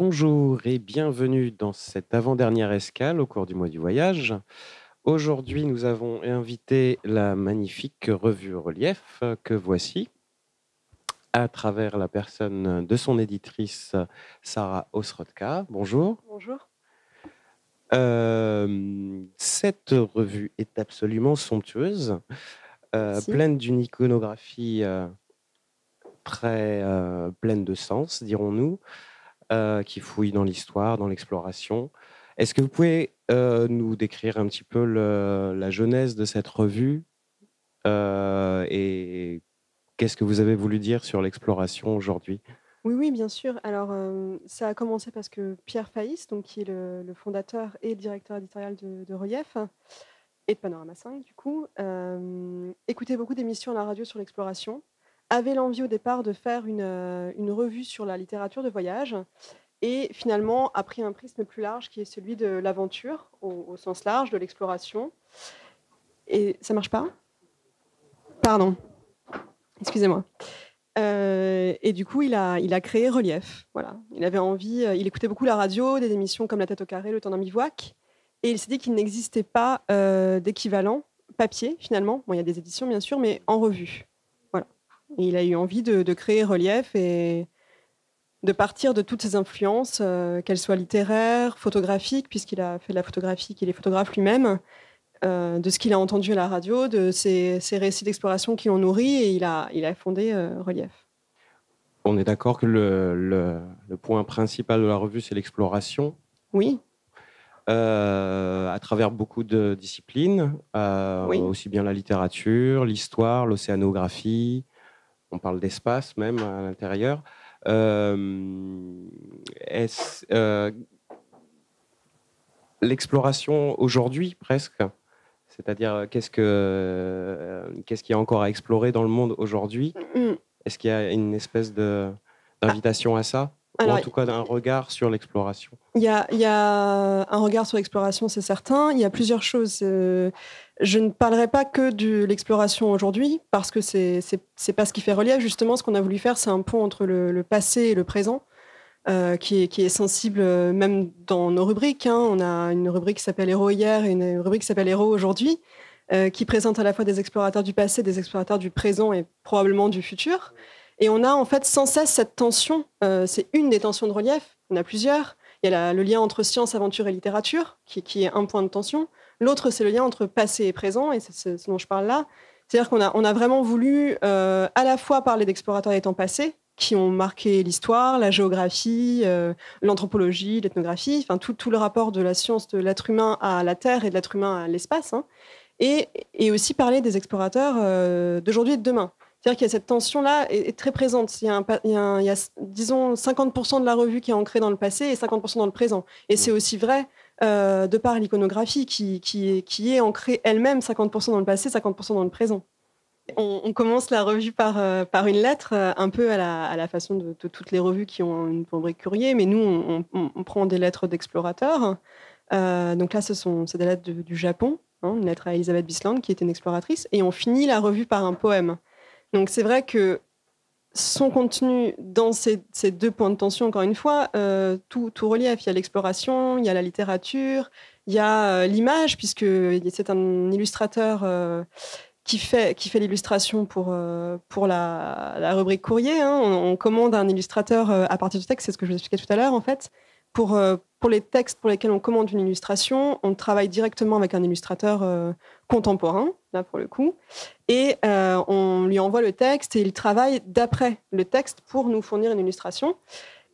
Bonjour et bienvenue dans cette avant-dernière escale au cours du mois du voyage. Aujourd'hui, nous avons invité la magnifique revue Relief euh, que voici à travers la personne de son éditrice Sarah Osrodka. Bonjour. Bonjour. Euh, cette revue est absolument somptueuse, euh, pleine d'une iconographie très pleine de sens, dirons-nous. Euh, qui fouille dans l'histoire, dans l'exploration. Est-ce que vous pouvez euh, nous décrire un petit peu la genèse de cette revue euh, et qu'est-ce que vous avez voulu dire sur l'exploration aujourd'hui oui, oui, bien sûr. Alors, ça a commencé parce que Pierre Faïs, donc, qui est le, fondateur et le directeur éditorial de, Relief et de Panorama 5, du coup, écoutait beaucoup d'émissions à la radio sur l'exploration avait l'envie au départ de faire euh, une, revue sur la littérature de voyage et finalement a pris un prisme plus large qui est celui de l'aventure au, sens large, de l'exploration. Et ça marche pas Pardon. Excusez-moi. Euh, et du coup, il a, il a créé Relief. Voilà. Il avait envie, euh, il écoutait beaucoup la radio, des émissions comme La tête au carré, Le temps d'un bivouac. Et il s'est dit qu'il n'existait pas d'équivalent papier, finalement. Bon, il y a des éditions, bien sûr, mais en revue. Il a eu envie de, créer Relief et de partir de toutes ses influences, euh, qu'elles soient littéraires, photographiques, puisqu'il a fait de la photographie, qu'il est photographe lui-même, euh, de ce qu'il a entendu à la radio, de ses, récits d'exploration qui l'ont nourri, et il a, fondé euh, Relief. On est d'accord que le, point principal de la revue, c'est l'exploration. Oui. à travers beaucoup de disciplines, aussi bien la littérature, l'histoire, l'océanographie, on parle d'espace même à l'intérieur. Euh, euh, l'exploration aujourd'hui presque, c'est-à-dire euh, qu'est-ce qu'il y a encore à explorer dans le monde aujourd'hui mm, mm. Est-ce qu'il y a une espèce d'invitation à ça en tout cas d'un regard sur l'exploration Il y a, un regard sur l'exploration, c'est certain. Il y a plusieurs choses. Euh, je ne parlerai pas que de l'exploration aujourd'hui, parce que c'est n'est pas ce qui fait relief. Justement, ce qu'on a voulu faire, c'est un pont entre le, passé et le présent. Euh, qui, est, sensible euh, même dans nos rubriques. Hein. On a une rubrique qui s'appelle Héros hier et une rubrique qui s'appelle Héros aujourd'hui, qui présente à la fois des explorateurs du passé, des explorateurs du présent et probablement du futur. Et on a en fait sans cesse cette tension. Euh, c'est une des tensions de relief. On a plusieurs. Il y a le lien entre science, aventure et littérature, qui, est un point de tension. L'autre, c'est le lien entre passé et présent, et c'est ce dont je parle là. C'est-à-dire qu'on a, vraiment voulu euh, à la fois parler d'explorateurs des temps passés, qui ont marqué l'histoire, la géographie, euh, l'anthropologie, l'ethnographie, enfin tout, le rapport de la science de l'être humain à la Terre et de l'être humain à l'espace, hein. et, aussi parler des explorateurs d'aujourd'hui et de demain. C'est-à-dire qu'il y a cette tension-là est, est, très présente. Il y a, disons, 50% de la revue qui est ancrée dans le passé et 50% dans le présent. Et mm. c'est aussi vrai euh, de par l'iconographie qui, est, qui est ancrée elle-même 50% dans le passé, 50% dans le présent. On, commence la revue par, euh, par une lettre, euh, un peu à la, façon de, toutes les revues qui ont une rubrique courrier, mais nous, on, prend des lettres d'explorateurs. donc là, ce sont des lettres du Japon, hein, une lettre à Elisabeth Bisland, qui était une exploratrice, et on finit la revue par un poème. Donc c'est vrai que son contenu dans ces, deux points de tension, encore une fois, euh, tout, relief. Il y a l'exploration, il y a la littérature, il y a euh, l'image, puisque c'est un illustrateur euh, qui fait, qui fait l'illustration pour, pour la, rubrique courrier. Hein. On, on, commande un illustrateur à partir du texte, c'est ce que je vous expliquais tout à l'heure, en fait, pour, pour les textes pour lesquels on commande une illustration, on travaille directement avec un illustrateur euh, contemporain, là pour le coup, et euh, on lui envoie le texte et il travaille d'après le texte pour nous fournir une illustration.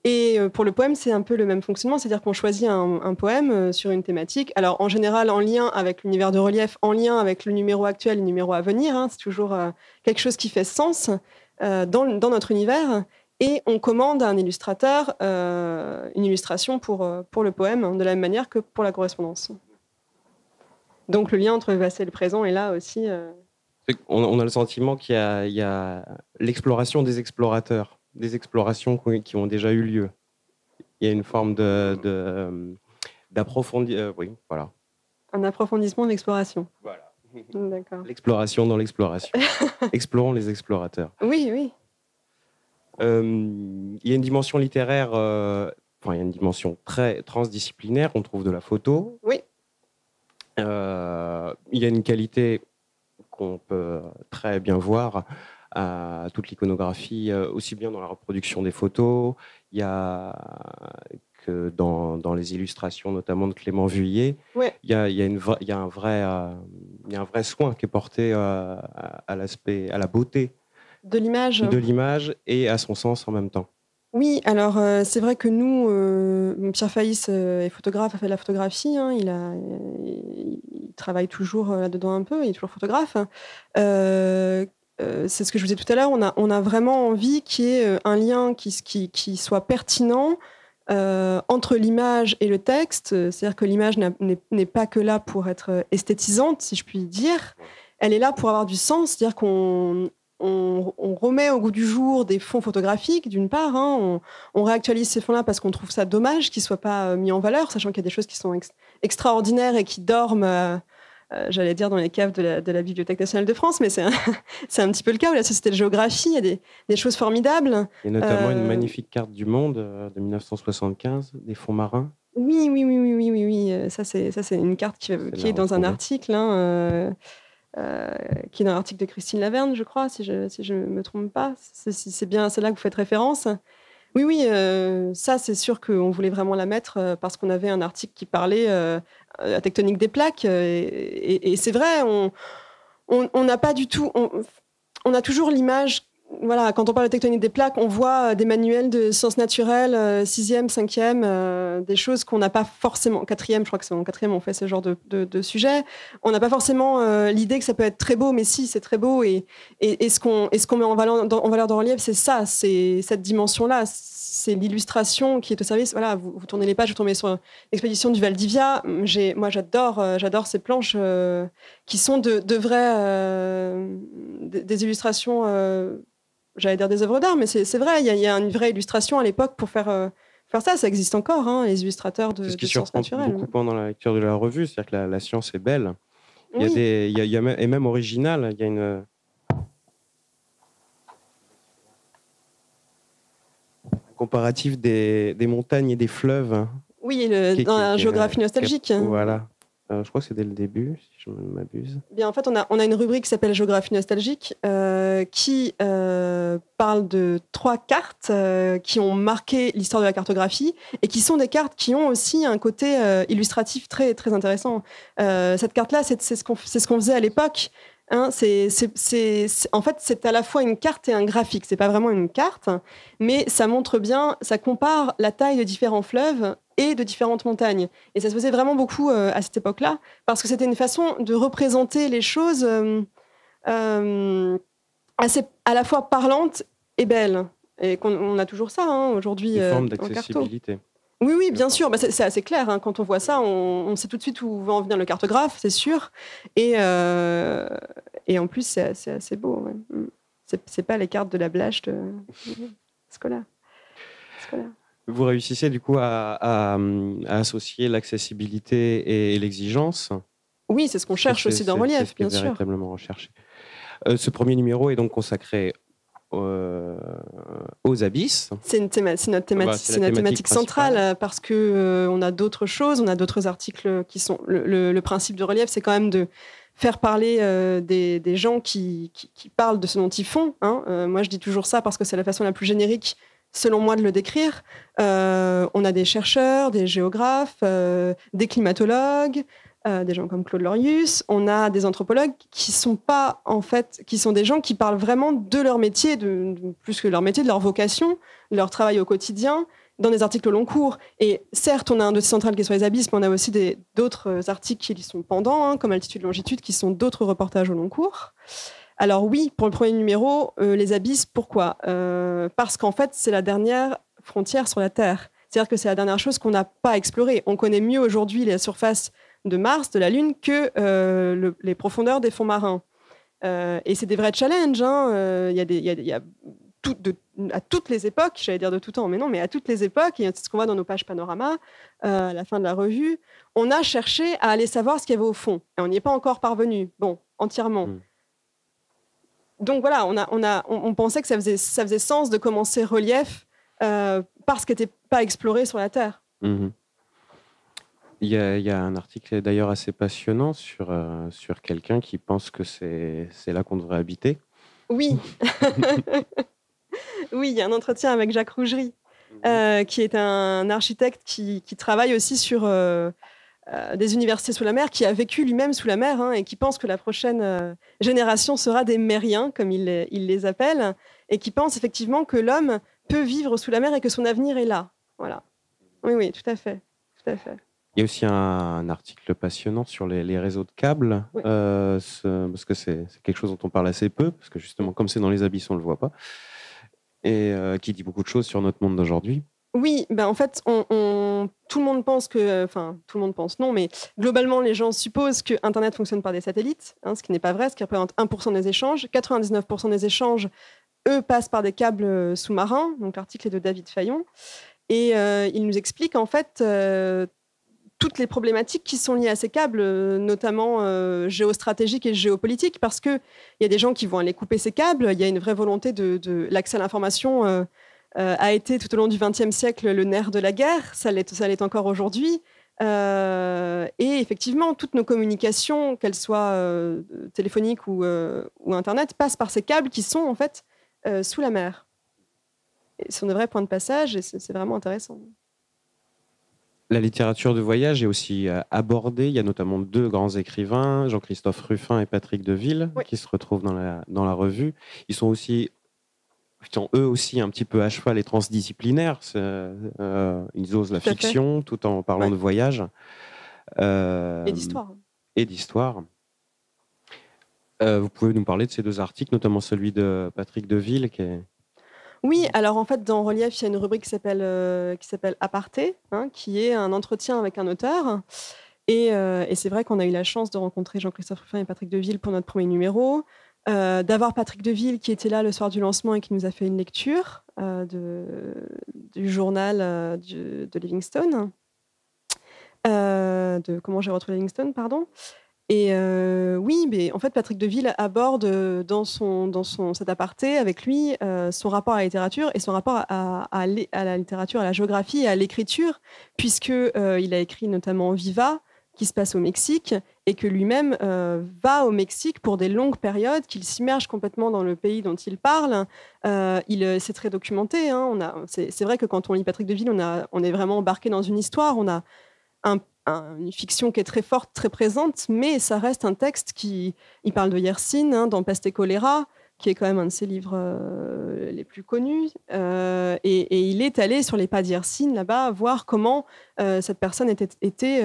Et euh, pour le poème, c'est un peu le même fonctionnement, c'est-à-dire qu'on choisit un, poème sur une thématique. Alors en général, en lien avec l'univers de relief, en lien avec le numéro actuel, le numéro à venir, hein, c'est toujours quelque chose qui fait sens dans, dans, notre univers et on commande à un illustrateur euh, une illustration pour, euh, pour le poème, hein, de la même manière que pour la correspondance. Donc le lien entre le passé et le présent est là aussi. Euh. On, a le sentiment qu'il y a, l'exploration des explorateurs, des explorations qui ont déjà eu lieu. Il y a une forme de, d'approfondir. oui, voilà. Un approfondissement de l'exploration. Voilà. L'exploration dans l'exploration. Explorons les explorateurs. Oui, oui. Euh, il y a une dimension littéraire, euh, enfin, il y a une dimension très transdisciplinaire. On trouve de la photo. Oui. Euh, il y a une qualité qu'on peut très bien voir à toute l'iconographie, aussi bien dans la reproduction des photos, que dans, les illustrations, notamment de Clément Vuillet, il, y a, un vrai, un vrai soin qui est porté à l'aspect, à la beauté de l'image. De l'image et à son sens en même temps. Oui, alors euh, c'est vrai que nous, euh, Pierre Faïs euh, est photographe, a fait de la photographie, hein. il, travaille toujours là-dedans un peu, il est toujours photographe. c'est ce que je vous disais tout à l'heure, on a, vraiment envie qu'il y ait un lien qui, qui soit pertinent entre l'image et le texte, c'est-à-dire que l'image n'est pas que là pour être esthétisante, si je puis dire, elle est là pour avoir du sens, c'est-à-dire qu'on on, remet au goût du jour des fonds photographiques, d'une part. Hein, on, réactualise ces fonds-là parce qu'on trouve ça dommage qu'ils ne soient pas euh, mis en valeur, sachant qu'il y a des choses qui sont extraordinaires et qui dorment. Euh, euh, j'allais dire dans les caves de la, Bibliothèque nationale de France, mais c'est un, un, petit peu le cas où la Société de géographie, il a des, choses formidables. Et notamment une magnifique carte du monde de 1975, des fonds marins. Oui, oui, oui, oui, oui, oui, ça c'est une carte qui, est, dans un article. Hein, euh, qui est dans l'article de Christine Laverne, je crois, si je ne me trompe pas. C'est bien celle-là que vous faites référence. Oui, oui, euh, ça, c'est sûr qu'on voulait vraiment la mettre euh, parce qu'on avait un article qui parlait euh, la tectonique des plaques. et, c'est vrai, on n'a on, pas du tout. On, on a toujours l'image voilà, quand on parle de tectonique des plaques, on voit euh, des manuels de sciences naturelles, 6e, euh, 5e, euh, des choses qu'on n'a pas forcément. 4e, je crois que c'est en 4 on fait ce genre de, sujet. On n'a pas forcément l'idée que ça peut être très beau, mais si, c'est très beau. Et, et, ce qu'on met en valeur, dans, en valeur relief, c'est ça, c'est cette dimension-là. C'est l'illustration qui est au service. Voilà, vous, tournez les pages, vous tombez sur l'expédition du Valdivia. Moi, j'adore j'adore ces planches qui sont de, de vraies. des, illustrations j'allais dire des œuvres d'art, mais c'est vrai, il y, a une vraie illustration à l'époque pour faire, euh, faire ça. Ça existe encore, hein, les illustrateurs de, ce qui beaucoup pendant la lecture de la revue, c'est-à-dire que la, science est belle. Il y a des, et même originale, il y a une. Un comparatif des, montagnes et des fleuves. Hein, oui, dans la géographie nostalgique. voilà, euh, je crois que c'est dès le début, si je m'abuse. Eh bien, en fait, on a, une rubrique qui s'appelle Géographie nostalgique, euh, qui euh, parle de trois cartes qui ont marqué l'histoire de la cartographie et qui sont des cartes qui ont aussi un côté illustratif très, très intéressant. cette carte-là, c'est ce qu'on ce qu'on faisait à l'époque. Hein. en fait, c'est à la fois une carte et un graphique. C'est pas vraiment une carte, mais ça montre bien, ça compare la taille de différents fleuves et de différentes montagnes. Et ça se faisait vraiment beaucoup euh, à cette époque-là, parce que c'était une façon de représenter les choses euh, euh, assez, à la fois parlante et belle. Et qu'on on a toujours ça hein, aujourd'hui. en forme Oui, oui, bien sûr. Bah, c'est assez clair. Hein. Quand on voit ça, on, sait tout de suite où va en venir le cartographe, c'est sûr. Et, et en plus, c'est assez, beau. Ouais. Mm. C'est pas les cartes de la blâche de, vous réussissez du coup à, associer l'accessibilité et l'exigence. Oui, c'est ce qu'on cherche aussi dans Relief, bien sûr. C'est Véritablement recherché. Euh, ce premier numéro est donc consacré euh, aux abysses. C'est bah, notre thématique, centrale parce qu'on euh, a d'autres choses, on a d'autres articles qui sont. Le, principe de Relief, c'est quand même de faire parler des, gens qui, parlent de ce dont ils font. Hein. moi, je dis toujours ça parce que c'est la façon la plus générique selon moi, de le décrire. Euh, on a des chercheurs, des géographes, euh, des climatologues, euh, des gens comme Claude Lorius. On a des anthropologues qui sont pas en fait, qui sont des gens qui parlent vraiment de leur métier, de, plus que leur métier, de leur vocation, leur travail au quotidien, dans des articles au long cours. Et certes, on a un dossier central qui est sur les abysses, mais on a aussi d'autres articles qui sont pendants, hein, comme altitude, longitude, qui sont d'autres reportages au long cours. Alors oui, pour le premier numéro, euh, les abysses, pourquoi euh, Parce qu'en fait, c'est la dernière frontière sur la Terre. C'est-à-dire que c'est la dernière chose qu'on n'a pas explorée. On connaît mieux aujourd'hui la surface de Mars, de la Lune, que euh, les profondeurs des fonds marins. et c'est des vrais challenges. Hein. Il y a, à toutes les époques, j'allais dire de tout temps, mais non, mais à toutes les époques, et c'est ce qu'on voit dans nos pages panorama, à la fin de la revue, on a cherché à aller savoir ce qu'il y avait au fond. Et on n'y est pas encore parvenu, bon, entièrement. Mmh donc voilà, on, on, a, on, pensait que ça faisait, ça faisait sens de commencer relief euh, parce qu'il n'était pas exploré sur la Terre. Mhm. Il, y a, un article d'ailleurs assez passionnant sur, euh, sur quelqu'un qui pense que c'est là qu'on devrait habiter. Oui, oui, il y a un entretien avec Jacques Rougerie, mhm. euh, qui est un architecte qui, qui travaille aussi sur euh, des universités sous la mer, qui a vécu lui-même sous la mer hein, et qui pense que la prochaine euh, génération sera des mériens, comme il, il, les appelle, et qui pense effectivement que l'homme peut vivre sous la mer et que son avenir est là. Voilà. Oui, oui, tout à fait. Tout à fait. Il y a aussi un, article passionnant sur les, les réseaux de câbles, euh, parce que c'est quelque chose dont on parle assez peu, parce que justement, comme c'est dans les abysses, on ne le voit pas, et qui dit beaucoup de choses sur notre monde d'aujourd'hui. Oui, ben en fait, on tout le monde pense que, euh, enfin, tout le monde pense non, mais globalement, les gens supposent que Internet fonctionne par des satellites, hein, ce qui n'est pas vrai, ce qui représente 1% des échanges. 99% des échanges, eux, passent par des câbles euh, sous-marins. Donc, l'article est de David Fayon. Et euh, il nous explique, en fait, toutes les problématiques qui sont liées à ces câbles, notamment géostratégiques et géopolitiques, parce qu'il y a des gens qui vont aller couper ces câbles, il y a une vraie volonté de, de l'accès à l'information euh, a été tout au long du XXe siècle le nerf de la guerre, ça l'est encore aujourd'hui. Euh, et effectivement, toutes nos communications, qu'elles soient euh, téléphoniques ou, Internet, passent par ces câbles qui sont en fait sous la mer. Ce sont de vrais points de passage et c'est vraiment intéressant. La littérature de voyage est aussi abordée. Il y a notamment deux grands écrivains, Jean-Christophe Ruffin et Patrick Deville, qui se retrouvent dans la, dans la revue. Ils sont aussi qui eux aussi un petit peu à cheval et transdisciplinaires. Euh, ils osent la fiction tout en parlant de voyage. Euh, et d'histoire. Et d'histoire. Euh, vous pouvez nous parler de ces deux articles, notamment celui de Patrick Deville qui est... Oui, alors en fait, dans Relief, il y a une rubrique qui s'appelle, qui Aparté, hein, qui est un entretien avec un auteur. Et, et c'est vrai qu'on a eu la chance de rencontrer Jean-Christophe Ruffin et Patrick Deville pour notre premier numéro. Euh, d'avoir Patrick Deville qui était là le soir du lancement et qui nous a fait une lecture euh, du journal euh, de Livingstone, de comment j'ai retrouvé Livingstone, pardon. Et oui, mais en fait, Patrick Deville aborde dans, son, cet aparté avec lui son rapport à la littérature et son rapport à, la littérature, à la géographie et à l'écriture, puisqu'il il a écrit notamment Viva, qui se passe au Mexique, et que lui-même euh, va au Mexique pour des longues périodes, qu'il s'immerge complètement dans le pays dont il parle. Euh, euh, c'est très documenté. Hein. on a, c'est, vrai que quand on lit Patrick Deville, on, on est vraiment embarqué dans une histoire. On a une fiction qui est très forte, très présente, mais ça reste un texte qui il parle de Yersin hein, dans et choléra qui est quand même un de ses livres euh, les plus connus. Euh, et, il est allé sur les pas là-bas, voir comment euh, cette personne était, était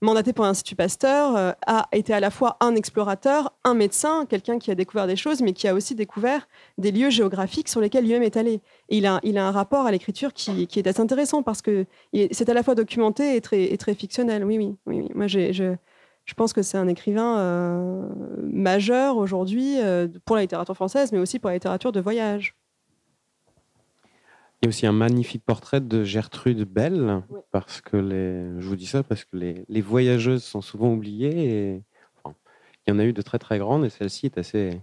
mandatée pour l'Institut Pasteur, a été à la fois un explorateur, un médecin, quelqu'un qui a découvert des choses, mais qui a aussi découvert des lieux géographiques sur lesquels lui-même est allé. Et il, a, il a un rapport à l'écriture qui, est assez intéressant parce que c'est à la fois documenté et très, très fictionnel. Oui, oui, oui. oui. Moi, j'ai je pense que c'est un écrivain euh, majeur aujourd'hui euh, pour la littérature française, mais aussi pour la littérature de voyage. Il y a aussi un magnifique portrait de Gertrude Bell, parce que les, je vous dis ça parce que les, voyageuses sont souvent oubliées. Et, il y en a eu de très très grandes, et celle-ci est assez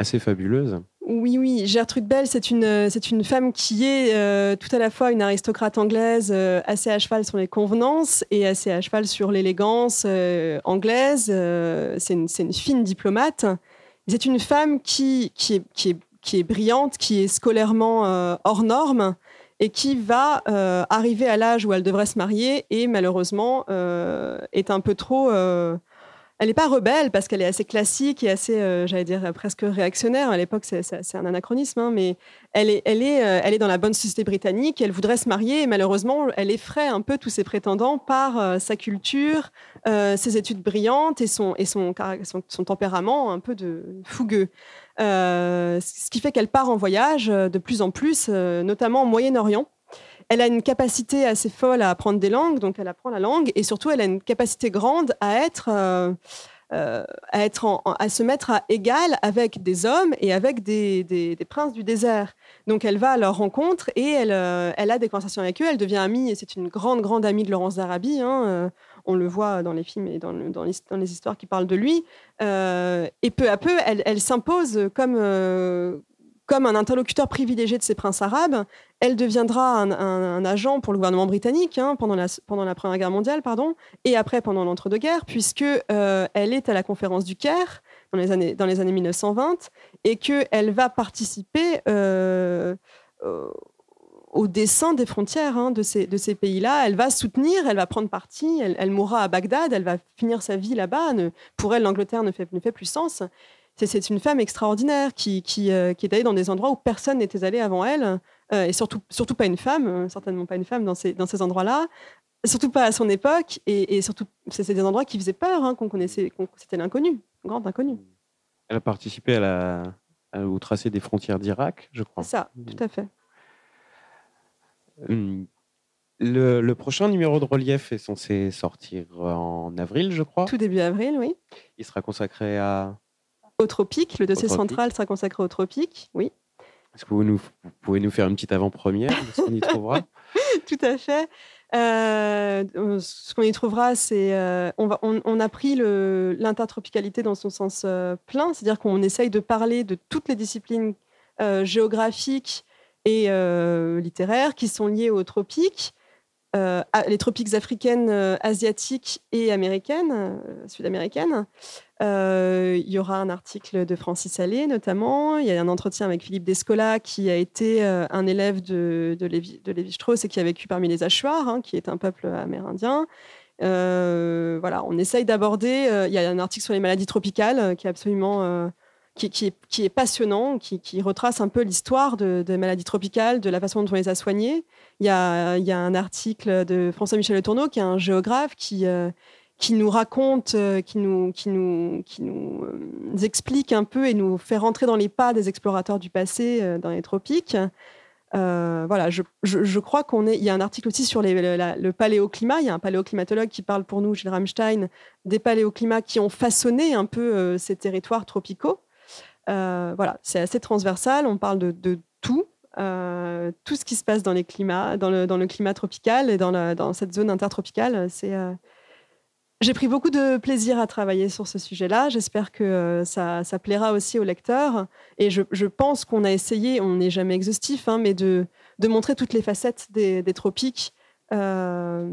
assez fabuleuse. Oui, oui, Gertrude Bell, c'est une, euh, c'est une femme qui est euh, tout à la fois une aristocrate anglaise euh, assez à cheval sur les convenances et assez à cheval sur l'élégance anglaise. c'est, une, fine diplomate. C'est une femme qui, qui, est, qui est brillante, qui est scolairement hors norme et qui va arriver à l'âge où elle devrait se marier et malheureusement est un peu trop elle n'est pas rebelle parce qu'elle est assez classique et assez, euh, j'allais dire, euh, presque réactionnaire. À l'époque, c'est un anachronisme, hein, mais elle est, elle, est, euh, elle est dans la bonne société britannique, elle voudrait se marier et malheureusement, elle effraie un peu tous ses prétendants par sa culture, ses études brillantes et son, et son, son, tempérament un peu de fougueux. ce qui fait qu'elle part en voyage de plus en plus, notamment au Moyen-Orient elle a une capacité assez folle à apprendre des langues, donc elle apprend la langue, et surtout elle a une capacité grande à être, euh, euh, à, être à se mettre à égal avec des hommes et avec des, des, princes du désert. Donc elle va à leur rencontre et elle, euh, elle a des conversations avec eux, elle devient amie, et c'est une grande, grande amie de Laurence d'Arabie. Hein, on le voit dans les films et dans, dans, les, dans les, histoires qui parlent de lui. et peu à peu, elle, elle s'impose comme, comme un interlocuteur privilégié de ces princes arabes, elle deviendra un, agent pour le gouvernement britannique hein, pendant, la, pendant la Première Guerre mondiale, pardon, et après pendant l'entre-deux-guerres, puisque euh, elle est à la conférence du Caire dans les années, dans les années 1920 et qu'elle va participer euh, au dessin des frontières hein, de ces, de ces pays-là. Elle va soutenir, elle va prendre parti, elle, mourra à Bagdad, elle va finir sa vie là-bas. Pour elle, l'Angleterre ne ne fait plus sens. C'est une femme extraordinaire qui, euh, qui, est allée dans des endroits où personne n'était allé avant elle, euh, et surtout, surtout pas une femme, euh, certainement pas une femme dans ces, dans ces endroits-là, surtout pas à son époque, et, surtout, c'est des endroits qui faisaient peur, hein, qu'on connaissait, c'était l'inconnu, grand inconnu Elle a participé à la, au tracé des frontières d'Irak, je crois. Ça, tout à fait. le, prochain numéro de relief est censé sortir en avril, je crois. Tout début avril, oui. Il sera consacré à au tropique, le dossier central sera consacré au tropique, oui. Est-ce que vous, nous, pouvez nous faire une petite avant-première de ce qu'on y trouvera Tout à fait. Euh, euh, ce qu'on y trouvera, c'est euh, on, a pris l'intertropicalité dans son sens plein, c'est-à-dire qu'on essaye de parler de toutes les disciplines géographiques et littéraires qui sont liées aux tropiques, les tropiques africaines, asiatiques et américaines, sud-américaines. Euh, il y aura un article de Francis Allais notamment. Il y a un entretien avec Philippe Descola qui a été euh, un élève de, de Lévi-Strauss et qui a vécu parmi les Achuars, hein, qui est un peuple amérindien. Euh, voilà, on essaye d'aborder. il y a un article sur les maladies tropicales qui est absolument qui, est, passionnant, qui, qui retrace un peu l'histoire des maladies tropicales, de la façon dont on les a soignées. Il y a, il y a un article de François-Michel Le Tourneau, qui est un géographe, qui, qui nous raconte, euh, qui nous, qui nous, qui nous euh, explique un peu et nous fait rentrer dans les pas des explorateurs du passé euh, dans les tropiques. voilà, je, crois qu'on est. Il y a un article aussi sur les, le, paléoclimat. Il y a un paléoclimatologue qui parle pour nous, Gilles Rammstein, des paléoclimats qui ont façonné un peu ces territoires tropicaux. voilà, c'est assez transversal. On parle de, de tout, tout ce qui se passe dans les climats, dans le, dans le climat tropical et dans, la, dans cette zone intertropicale. C'est j'ai pris beaucoup de plaisir à travailler sur ce sujet-là. J'espère que euh, ça, plaira aussi aux lecteurs. Et je, pense qu'on a essayé, on n'est jamais exhaustif, hein, mais de, montrer toutes les facettes des, tropiques, euh,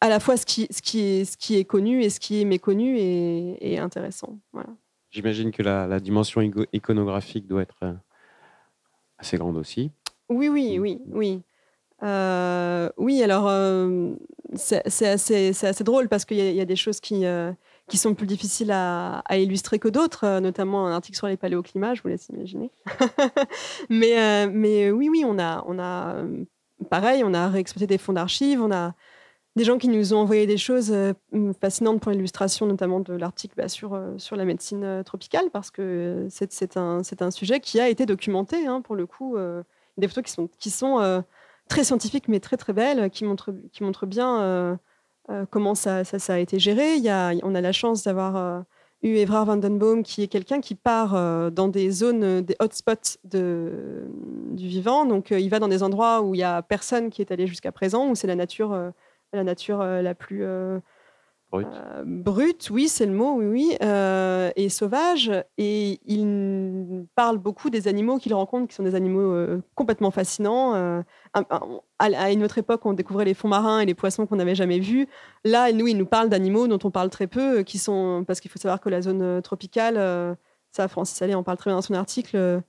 à la fois ce qui, ce, qui est, ce qui est connu et ce qui est méconnu et, intéressant. J'imagine que la, la, dimension iconographique doit être euh, assez grande aussi. Oui, oui, oui, oui. Euh, oui, alors euh, c'est assez, drôle parce qu'il y, a des choses euh, qui, sont plus difficiles à, illustrer que d'autres, notamment un article sur les paléoclimats, je vous laisse imaginer. mais, oui, oui, on a, on a pareil, on a réexploité des fonds d'archives, on a des gens qui nous ont envoyé des choses fascinantes pour l'illustration, notamment de l'article bah, sur, la médecine tropicale, parce que c'est un, sujet qui a été documenté, hein, pour le coup, des photos qui sont... Qui sont très scientifique, mais très très belle, euh, qui montre, qui montre bien euh, euh, comment ça, a été géré. Il y a, on a la chance d'avoir eu Evrard Vandenbaum, qui est quelqu'un qui part dans des zones, des hotspots de, du vivant. Donc, il va dans des endroits où il n'y a personne qui est allé jusqu'à présent, où c'est la nature, la, nature la plus euh, brut. oui, c'est le mot, oui, oui, euh, et sauvage. Et il parle beaucoup des animaux qu'il rencontre, qui sont des animaux euh, complètement fascinants. À, une autre époque, on découvrait les fonds marins et les poissons qu'on n'avait jamais vus. Là, nous, il nous parle d'animaux dont on parle très peu, qui sont parce qu'il faut savoir que la zone tropicale, ça, Francis Allais en parle très bien dans son article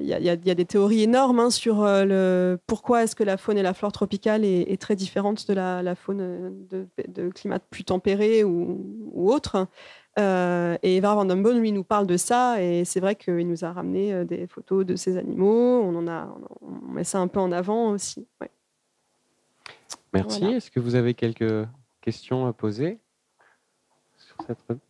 il euh, y, a des théories énormes hein, sur euh, le, pourquoi est-ce que la faune et la flore tropicale est, très différente de la, faune de, de, climat plus tempéré ou, ou autre. Euh, et Eva Van lui, nous parle de ça. Et c'est vrai qu'il nous a ramené des photos de ces animaux. On, en a, on met ça un peu en avant aussi. Merci. Est-ce que vous avez quelques questions à poser sur cette...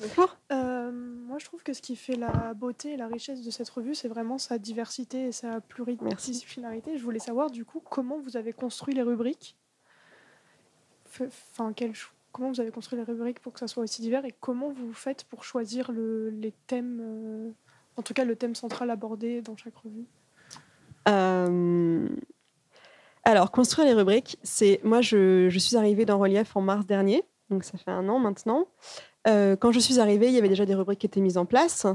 Bonjour. Euh, moi, je trouve que ce qui fait la beauté et la richesse de cette revue, c'est vraiment sa diversité et sa pluridisciplinarité. Je voulais savoir, du coup, comment vous avez construit les rubriques enfin, quel, Comment vous avez construit les rubriques pour que ça soit aussi divers et comment vous faites pour choisir les thèmes, euh, en tout cas le thème central abordé dans chaque revue euh, Alors, construire les rubriques, c'est moi, je, je suis arrivée dans Relief en mars dernier, donc ça fait un an maintenant. Euh, quand je suis arrivée, il y avait déjà des rubriques qui étaient mises en place.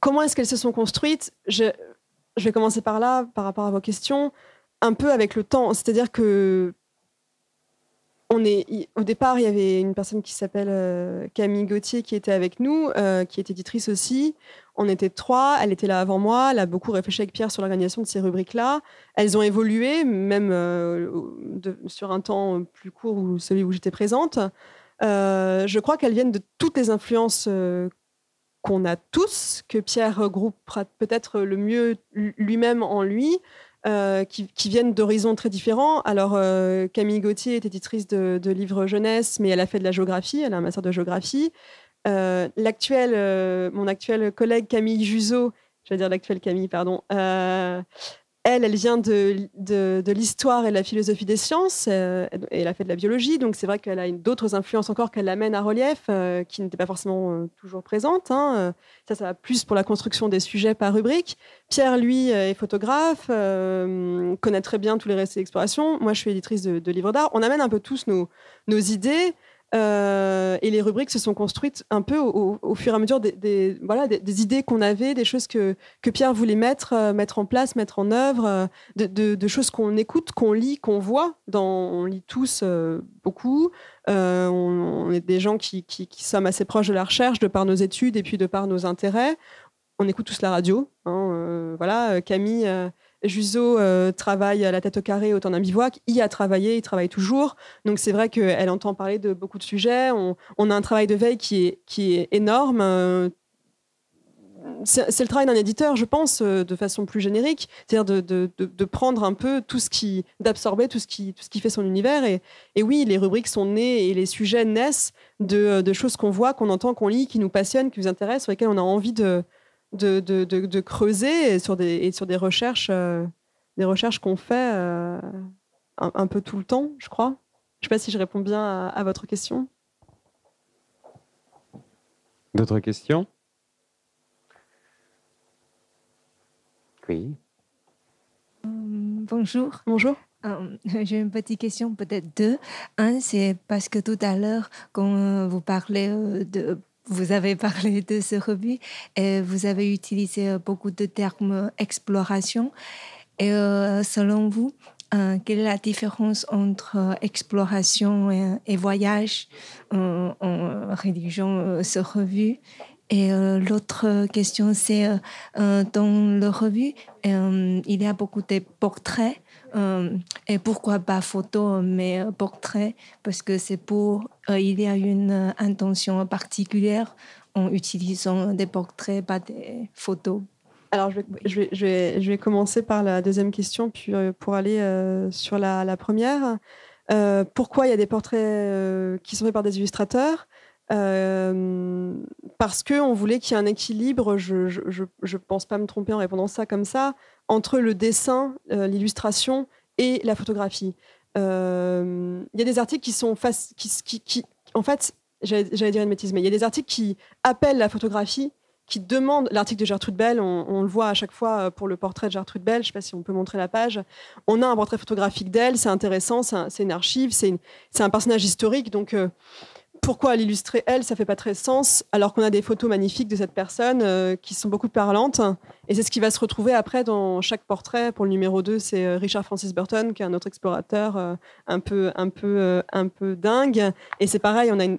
Comment est-ce qu'elles se sont construites je, vais commencer par là, par rapport à vos questions, un peu avec le temps. C'est-à-dire que on est, au départ, il y avait une personne qui s'appelle euh, Camille Gauthier qui était avec nous, euh, qui est éditrice aussi. On était trois, elle était là avant moi, elle a beaucoup réfléchi avec Pierre sur l'organisation de ces rubriques-là. Elles ont évolué, même sur un temps plus court ou celui où j'étais présente. Euh, je crois qu'elles viennent de toutes les influences euh, qu'on a tous, que Pierre regroupe peut-être le mieux lui-même en lui, euh, qui, viennent d'horizons très différents. Alors, Camille Gauthier est éditrice de, livres jeunesse, mais elle a fait de la géographie, elle a un master de géographie. L'actuel, mon actuel collègue Camille Juseau, je vais dire l'actuelle Camille, pardon, elle, elle vient de, de, l'histoire et de la philosophie des sciences, euh, et elle a fait de la biologie, donc c'est vrai qu'elle a d'autres influences encore qu'elle amène à relief, euh, qui n'étaient pas forcément euh, toujours présentes. Hein. Ça, ça va plus pour la construction des sujets par rubrique. Pierre, lui, est photographe, connaît très bien tous les récits d'exploration. Moi, je suis éditrice de, de livres d'art. On amène un peu tous nos, nos idées. Euh, et les rubriques se sont construites un peu au, fur et à mesure des, voilà, des, idées qu'on avait, des choses que, que Pierre voulait mettre, euh, mettre en place, mettre en œuvre, euh, de, choses qu'on écoute, qu'on lit, qu'on voit. Dans, on lit tous beaucoup. On, est des gens qui, qui, sommes assez proches de la recherche, de par nos études et puis de par nos intérêts. On écoute tous la radio. Hein, voilà, Camille Juso euh, travaille à la tête au carré au temps d'un bivouac. Y a travaillé, il travaille toujours. Donc c'est vrai qu'elle entend parler de beaucoup de sujets. On, a un travail de veille qui est, qui est énorme. Euh, c'est le travail d'un éditeur, je pense, euh, de façon plus générique, c'est-à-dire de, prendre un peu tout ce qui, d'absorber tout ce qui, ce qui fait son univers. Et, et, oui, les rubriques sont nées et les sujets naissent de, choses qu'on voit, qu'on entend, qu'on lit, qui nous passionnent, qui nous intéressent, sur lesquels on a envie de, de, creuser sur des, sur des recherches, euh, des recherches qu'on fait euh, un, peu tout le temps, je crois. Je ne sais pas si je réponds bien à, votre question. D'autres questions Oui. Hum, bonjour. Bonjour. Hum, j'ai une petite question, peut-être deux. Un, c'est parce que tout à l'heure, quand vous parlez euh, de vous avez parlé de ce revue et vous avez utilisé euh, beaucoup de termes euh, exploration. Et euh, selon vous, quelle est la différence entre exploration et, voyage en, en rédigeant ce revue et euh, l'autre question, c'est euh, euh, dans le revue, il y a beaucoup de portraits. et pourquoi pas photos, mais portraits Parce que c'est pour. il y a une intention particulière en utilisant des portraits, pas des photos. Alors, je vais, commencer par la deuxième question, puis pour aller sur la, la première. pourquoi il y a des portraits qui sont faits par des illustrateurs euh, parce qu'on voulait qu'il y ait un équilibre, je ne pense pas me tromper en répondant ça comme ça, entre le dessin, euh, l'illustration et la photographie. Euh, il y a des articles qui sont... Face, qui, en fait, j'allais dire une bêtise, mais il y a des articles qui appellent la photographie, qui demandent... L'article de Gertrude Bell, on, le voit à chaque fois pour le portrait de Gertrude Bell, je ne sais pas si on peut montrer la page. On a un portrait photographique d'elle, c'est intéressant, c'est une archive, c'est un personnage historique, donc pourquoi l'illustrer elle, ça fait pas très sens, alors qu'on a des photos magnifiques de cette personne euh, qui sont beaucoup parlantes. Et c'est ce qui va se retrouver après dans chaque portrait. Pour le numéro 2, c'est euh, Richard Francis Burton, qui est un autre explorateur euh, un peu, un peu, un peu dingue. Et c'est pareil, on a une,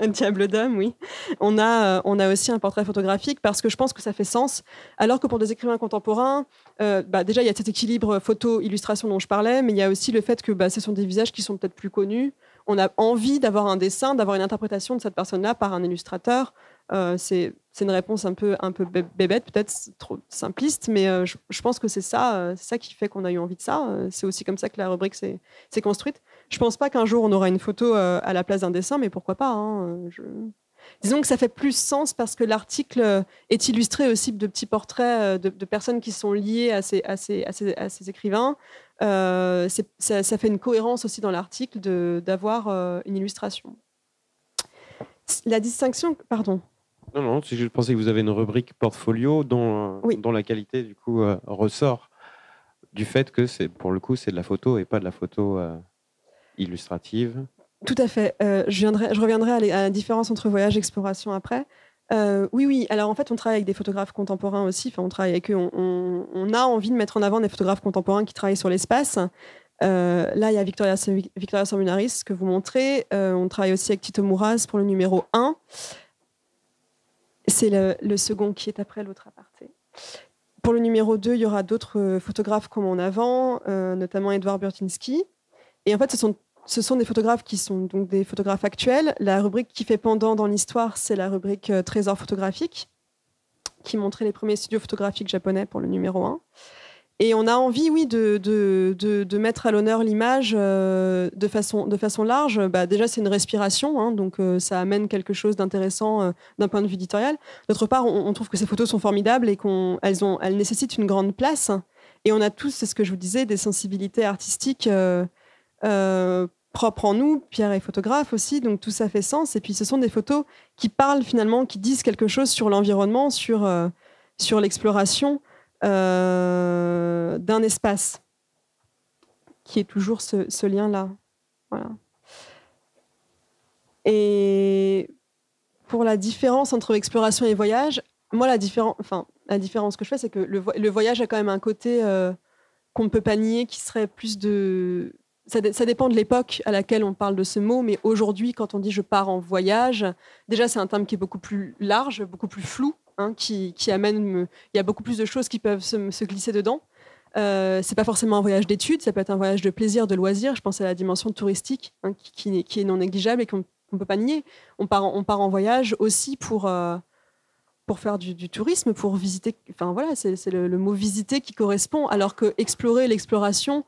un diable d'homme, oui. On a, on a aussi un portrait photographique parce que je pense que ça fait sens. Alors que pour des écrivains contemporains, bah, déjà, il y a cet équilibre photo-illustration dont je parlais, mais il y a aussi le fait que bah, ce sont des visages qui sont peut-être plus connus on a envie d'avoir un dessin, d'avoir une interprétation de cette personne-là par un illustrateur. Euh, c'est une réponse un peu, un peu bébête, peut-être trop simpliste, mais euh, je, pense que c'est ça, euh, ça qui fait qu'on a eu envie de ça. c'est aussi comme ça que la rubrique s'est construite. Je ne pense pas qu'un jour on aura une photo à la place d'un dessin, mais pourquoi pas hein, Disons que ça fait plus sens parce que l'article est illustré aussi de petits portraits de, personnes qui sont liées à ces écrivains, euh, ça, fait une cohérence aussi dans l'article d'avoir euh, une illustration. La distinction, pardon. Non, non, je pensais que vous avez une rubrique portfolio dont, euh, la qualité du coup ressort du fait que c'est pour le coup c'est de la photo et pas de la photo illustrative. Tout à fait. je, reviendrai à, à, la différence entre voyage et exploration après. Euh, oui, oui. Alors en fait, on travaille avec des photographes contemporains aussi. Enfin, on travaille avec eux. On, a envie de mettre en avant des photographes contemporains qui travaillent sur l'espace. Euh, là, il y a Victoria, Victoria Sambunaris que vous montrez. Euh, on travaille aussi avec Tito Mouraz pour le numéro 1. C'est le, second qui est après l'autre aparté. Pour le numéro 2, il y aura d'autres photographes comme en avant, notamment Edouard Burtinsky. Et en fait, ce sont ce sont des photographes qui sont donc des photographes actuels. La rubrique qui fait pendant dans l'histoire, c'est la rubrique Trésors euh, Trésor photographique, qui montrait les premiers studios photographiques japonais pour le numéro 1. Et on a envie, oui, de, de, de, mettre à l'honneur l'image euh, de, façon, de façon large. Bah, déjà, c'est une respiration, hein, donc euh, ça amène quelque chose d'intéressant d'un point de vue éditorial. D'autre part, on, on, trouve que ces photos sont formidables et qu'elles ont, elles nécessitent une grande place. Et on a tous, c'est ce que je vous disais, des sensibilités artistiques euh, propre en nous. Pierre est photographe aussi, donc tout ça fait sens. Et puis ce sont des photos qui parlent finalement, qui disent quelque chose sur l'environnement, sur, euh, sur l'exploration euh, d'un espace, qui est toujours ce, lien-là. Voilà. Et pour la différence entre exploration et voyage, moi, la, différence, enfin, la différence que je fais, c'est que le, voyage a quand même un côté qu'on ne peut pas nier, qui serait plus de ça, dépend de l'époque à laquelle on parle de ce mot, mais aujourd'hui, quand on dit je pars en voyage, déjà c'est un terme qui est beaucoup plus large, beaucoup plus flou, hein, qui, amène, il y a beaucoup plus de choses qui peuvent se, glisser dedans. Euh, c'est pas forcément un voyage d'études, ça peut être un voyage de plaisir, de loisir. Je pense à la dimension touristique hein, qui, qui, est non négligeable et qu'on ne peut pas nier. On part, en, on part en voyage aussi pour, euh, pour faire du, tourisme, pour visiter. Enfin voilà, c'est le, mot visiter qui correspond, alors que explorer, l'exploration,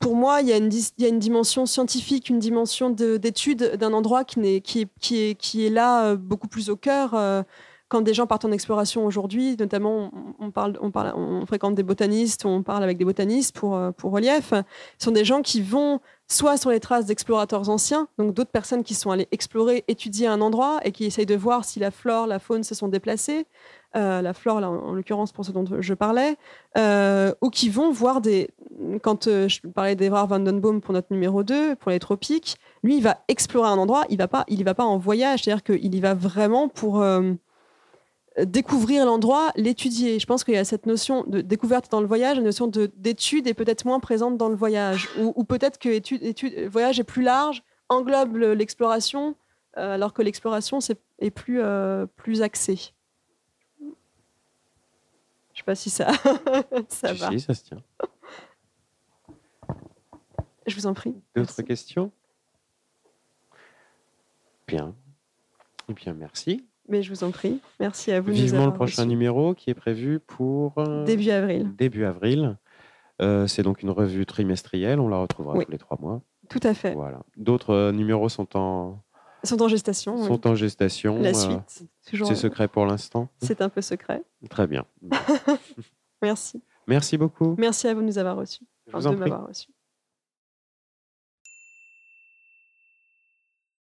pour moi, il y, a une, dimension scientifique, une dimension d'étude d'un endroit qui, est, là euh, beaucoup plus au cœur. Euh, quand des gens partent en exploration aujourd'hui, notamment, on, fréquente des botanistes, on parle avec des botanistes pour, euh, pour relief, ce sont des gens qui vont soit sur les traces d'explorateurs anciens, donc d'autres personnes qui sont allées explorer, étudier un endroit et qui essayent de voir si la flore, la faune se sont déplacées, euh, la flore en, l'occurrence pour ce dont je parlais, euh, ou qui vont voir des... Quand euh, je parlais Den Vandenbaum pour notre numéro 2, pour les tropiques, lui, il va explorer un endroit, il va il va pas en voyage, c'est-à-dire qu'il y va vraiment pour découvrir l'endroit, l'étudier. Je pense qu'il y a cette notion de découverte dans le voyage, une notion d'étude est peut-être moins présente dans le voyage, ou, peut-être que étude, voyage est plus large, englobe l'exploration, alors que l'exploration est, plus, plus axée. Je sais pas si ça, ça va. Si, ça se tient. Je vous en prie. D'autres questions Bien. Eh bien, merci. Mais je vous en prie. Merci à vous. Vivement le prochain numéro qui est prévu pour. Euh, Début avril. Début avril. Euh, c'est donc une revue trimestrielle. On la retrouvera tous les trois mois. Tout à fait. Voilà. D'autres euh, numéros sont en sont en gestation. Sont en gestation. La euh, suite. c'est secret pour l'instant. C'est un peu secret. Très bien. Merci. Merci beaucoup. Merci à vous de nous avoir reçus. reçu.